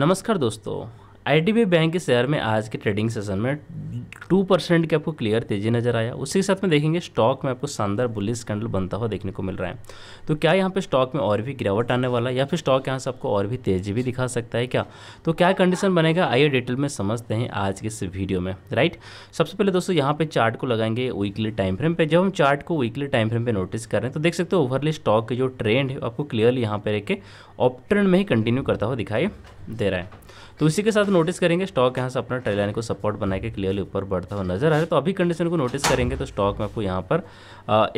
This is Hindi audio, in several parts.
नमस्कार दोस्तों आई बैंक के शेयर में आज के ट्रेडिंग सेशन में टू परसेंट की आपको क्लियर तेजी नजर आया उसी के साथ में देखेंगे स्टॉक में आपको शानदार बुलिस कैंडल बनता हुआ देखने को मिल रहा है तो क्या यहाँ पे स्टॉक में और भी गिरावट आने वाला है या फिर स्टॉक यहाँ से आपको और भी तेजी भी दिखा सकता है क्या तो क्या कंडीशन बनेगा आइए डिटेल में समझते हैं आज के इस वीडियो में राइट सबसे पहले दोस्तों यहाँ पर चार्ट को लगाएंगे वीकली टाइम फ्रेम पर जब हम चार्ट को वीकली टाइम फ्रेम पर नोटिस कर रहे हैं तो देख सकते हो ओवरली स्टॉक के जो ट्रेंड है आपको क्लियरली यहाँ पर रख ऑप ट्रेंड में ही कंटिन्यू करता हुआ दिखाई दे रहा है तो इसी के साथ नोटिस करेंगे स्टॉक यहाँ से अपना ट्रेलाइन को सपोर्ट बना के क्लियरली ऊपर बढ़ता हुआ नजर आ रहा है तो अभी कंडीशन को नोटिस करेंगे तो स्टॉक में आपको यहाँ पर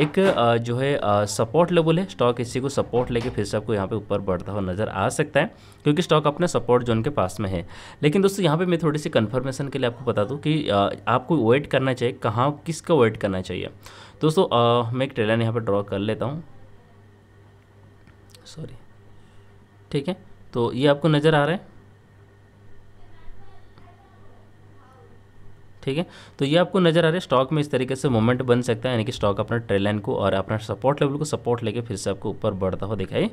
एक जो है सपोर्ट लेवल है स्टॉक इसी को सपोर्ट लेके फिर से आपको यहाँ पर ऊपर बढ़ता हुआ नजर आ सकता है क्योंकि स्टॉक अपने सपोर्ट जोन के पास में है लेकिन दोस्तों यहाँ पर मैं थोड़ी सी कन्फर्मेशन के लिए आपको बता दूँ कि आपको वेट करना चाहिए कहाँ किसका वेट करना चाहिए दोस्तों मैं एक ट्रेलाइन यहाँ पर ड्रॉ कर लेता हूँ सॉरी ठीक है तो ये आपको नज़र आ रहा है ठीक है तो ये आपको नजर आ रहा है स्टॉक में इस तरीके से मूवमेंट बन सकता है यानी कि स्टॉक अपना ट्रेलाइन लाइन को और अपना सपोर्ट लेवल को सपोर्ट लेके फिर से आपको ऊपर बढ़ता हुआ दिखाई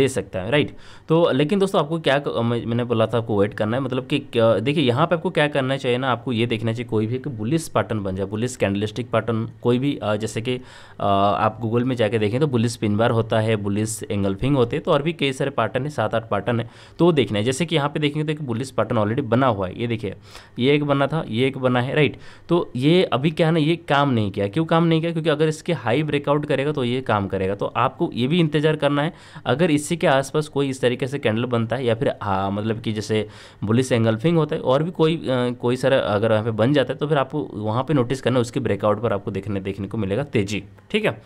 दे सकता है राइट तो लेकिन दोस्तों आपको क्या मैंने बोला था आपको वेट करना है मतलब कि देखिए यहाँ पर आपको क्या करना चाहिए ना आपको ये देखना चाहिए कोई भी एक बुलिस पैटर्न बन जाए बुलिस कैंडलिस्टिक पैटर्न कोई भी जैसे कि आप गूगल में जाके देखें तो बुलिस पिन बार होता है बुलिस एंगलफिंग होते हैं तो और भी कई सारे पैटर्न है सात आठ पैटर्न है तो वो देखना है जैसे कि यहाँ पे देखेंगे तो एक बुलिस पैटर्न ऑलरेडी बना हुआ है ये देखिए ये एक बना था ये एक बना है है राइट तो ये अभी क्या है ना ये काम नहीं किया क्यों काम नहीं किया क्योंकि अगर इसके हाई ब्रेकआउट करेगा तो ये काम करेगा तो आपको ये भी इंतजार करना है अगर इसी के आसपास कोई इस तरीके से कैंडल बनता है या फिर हाँ मतलब कि जैसे बुलिस एंगल्फिंग होता है और भी कोई आ, कोई सारा अगर वहाँ पर बन जाता है तो फिर आपको वहाँ पर नोटिस करना उसके ब्रेकआउट पर आपको देखने देखने को मिलेगा तेजी ठीक है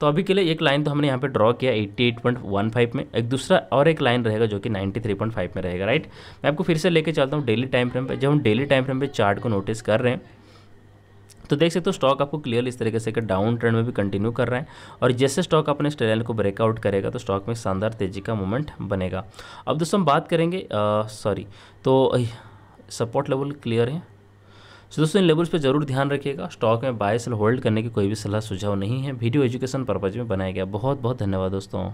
तो अभी के लिए एक लाइन तो हमने यहाँ पे ड्रॉ किया 88.15 में एक दूसरा और एक लाइन रहेगा जो कि 93.5 में रहेगा राइट मैं आपको फिर से लेके चलता हूँ डेली टाइम फ्रेम पर जब हम डेली टाइम फ्रेम पे चार्ट को नोटिस कर रहे हैं तो देख सकते हो तो स्टॉक आपको क्लियर इस तरीके से डाउन ट्रेंड में भी कंटिन्यू कर रहा है और जैसे स्टॉक अपने स्टेलाइन को ब्रेकआउट करेगा तो स्टॉक में शानदार तेजी का मूवमेंट बनेगा अब दोस्तों हम बात करेंगे सॉरी तो सपोर्ट लेवल क्लियर है सो दोस्तों इन लेवल्स पर जरूर ध्यान रखिएगा स्टॉक में बाय सेल होल्ड करने की कोई भी सलाह सुझाव नहीं है वीडियो एजुकेशन पर्पज में बनाया गया बहुत बहुत धन्यवाद दोस्तों